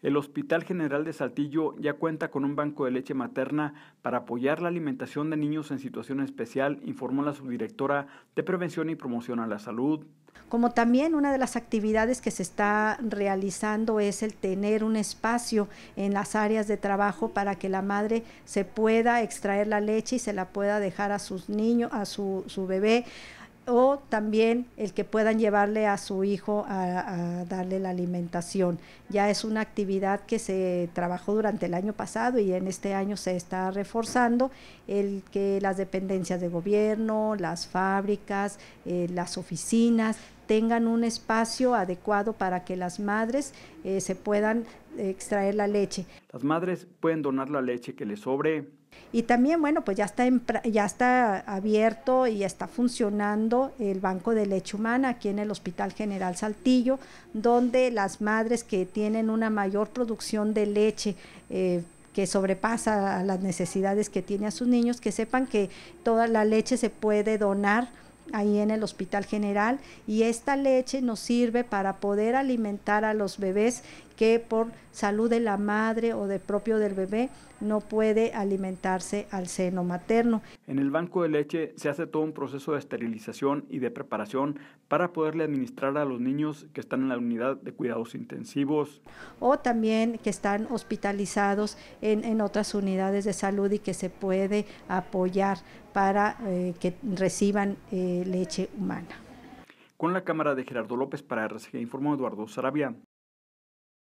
El Hospital General de Saltillo ya cuenta con un banco de leche materna para apoyar la alimentación de niños en situación especial, informó la subdirectora de Prevención y Promoción a la Salud. Como también una de las actividades que se está realizando es el tener un espacio en las áreas de trabajo para que la madre se pueda extraer la leche y se la pueda dejar a sus niños, a su, su bebé o también el que puedan llevarle a su hijo a, darle la alimentación. Ya es una actividad que se trabajó durante el año pasado y en este año se está reforzando el que las dependencias de gobierno, las fábricas, eh, las oficinas tengan un espacio adecuado para que las madres eh, se puedan extraer la leche. Las madres pueden donar la leche que les sobre. Y también, bueno, pues ya está, ya está abierto y está funcionando el Banco de Leche Humana aquí en el Hospital General Saltillo, donde las madres que tienen una mayor producción de leche, eh, que sobrepasa las necesidades que tiene a sus niños, que sepan que toda la leche se puede donar ahí en el Hospital General y esta leche nos sirve para poder alimentar a los bebés que por salud de la madre o de propio del bebé no puede alimentarse al seno materno. En el banco de leche se hace todo un proceso de esterilización y de preparación para poderle administrar a los niños que están en la unidad de cuidados intensivos. O también que están hospitalizados en, otras unidades de salud y que se puede apoyar para eh, que reciban eh, leche humana. Con la cámara de Gerardo López para RCG informó Eduardo Sarabia.